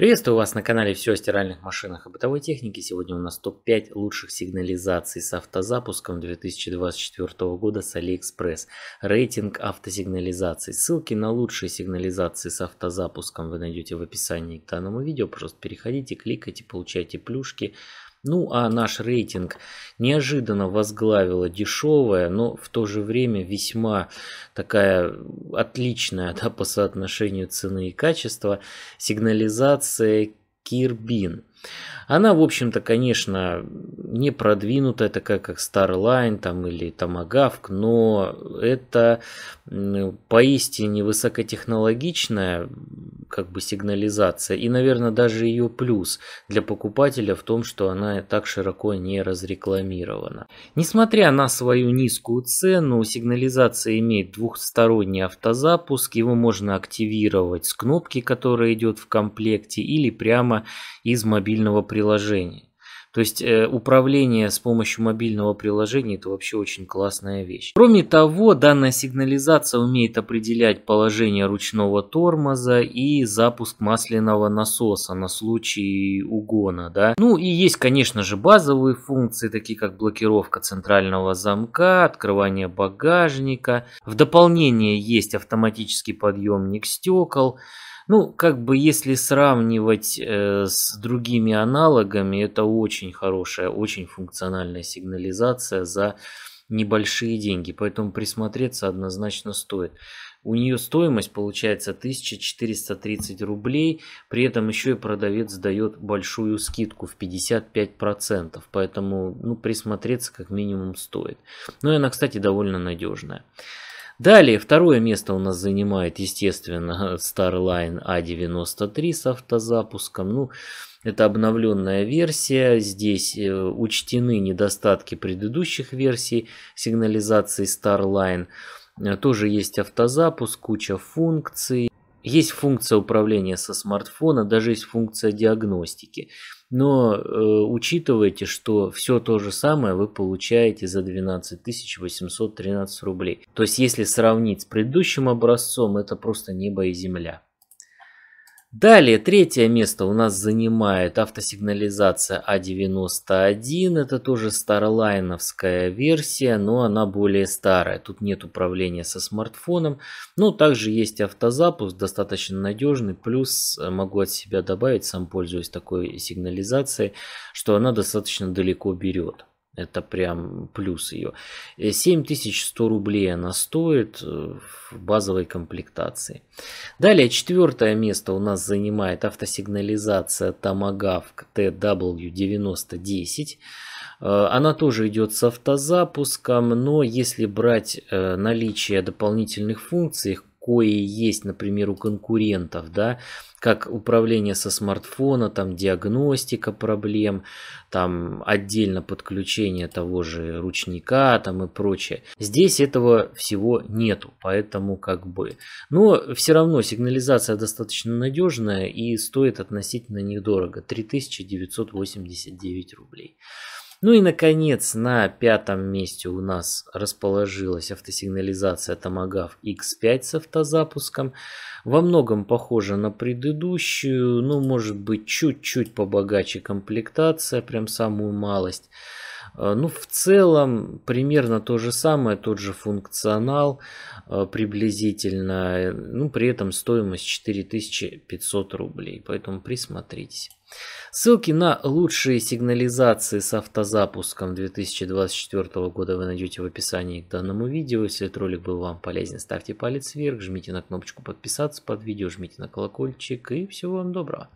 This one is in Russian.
Приветствую вас на канале «Все о стиральных машинах и бытовой технике». Сегодня у нас топ-5 лучших сигнализаций с автозапуском 2024 года с AliExpress. Рейтинг автосигнализаций. Ссылки на лучшие сигнализации с автозапуском вы найдете в описании к данному видео. Просто переходите, кликайте, получайте плюшки. Ну а наш рейтинг неожиданно возглавила дешевая, но в то же время весьма такая отличная да, по соотношению цены и качества сигнализация Кирбин. Она, в общем-то, конечно, не продвинутая, такая как Starline там, или Томагавк, но это поистине высокотехнологичная как бы сигнализация. И, наверное, даже ее плюс для покупателя в том, что она так широко не разрекламирована. Несмотря на свою низкую цену, сигнализация имеет двухсторонний автозапуск. Его можно активировать с кнопки, которая идет в комплекте, или прямо из мобильного приложения. То есть э, управление с помощью мобильного приложения это вообще очень классная вещь. Кроме того, данная сигнализация умеет определять положение ручного тормоза и запуск масляного насоса на случай угона. Да? Ну и есть, конечно же, базовые функции, такие как блокировка центрального замка, открывание багажника. В дополнение есть автоматический подъемник стекол. Ну, как бы если сравнивать э, с другими аналогами, это очень хорошая, очень функциональная сигнализация за небольшие деньги. Поэтому присмотреться однозначно стоит. У нее стоимость получается 1430 рублей, при этом еще и продавец дает большую скидку в 55%, поэтому ну, присмотреться как минимум стоит. Но ну, она, кстати, довольно надежная. Далее второе место у нас занимает, естественно, Starline A93 а с автозапуском. Ну, это обновленная версия. Здесь э, учтены недостатки предыдущих версий сигнализации Starline. Э, тоже есть автозапуск, куча функций. Есть функция управления со смартфона, даже есть функция диагностики. Но э, учитывайте, что все то же самое вы получаете за 12 813 рублей. То есть если сравнить с предыдущим образцом, это просто небо и земля. Далее третье место у нас занимает автосигнализация А91. Это тоже старлайновская версия, но она более старая. Тут нет управления со смартфоном. Ну, также есть автозапуск, достаточно надежный. Плюс э, могу от себя добавить, сам пользуюсь такой сигнализацией, что она достаточно далеко берет. Это прям плюс ее. Э, 7100 рублей она стоит э, в базовой комплектации. Далее четвертое место у нас занимает автосигнализация Tamagavk TW9010. Э, она тоже идет с автозапуском, но если брать наличие дополнительных функций, кое есть, например, у конкурентов, да, как управление со смартфона, там диагностика проблем, там отдельно подключение того же ручника там и прочее. Здесь этого всего нету, поэтому как бы. Но все равно сигнализация достаточно надежная и стоит относительно недорого, 3989 рублей. Ну и наконец на пятом месте у нас расположилась автосигнализация Tomagav X5 с автозапуском. Во многом похожа на предыдущую, ну может быть чуть-чуть побогаче комплектация, прям самую малость. Э, ну, в целом, примерно то же самое, тот же функционал э, приблизительно. Э, ну, при этом стоимость 4500 рублей, поэтому присмотритесь. Ссылки на лучшие сигнализации с автозапуском 2024 года вы найдете в описании к данному видео. Если этот ролик был вам полезен, ставьте палец вверх, жмите на кнопочку подписаться под видео, жмите на колокольчик и всего вам доброго.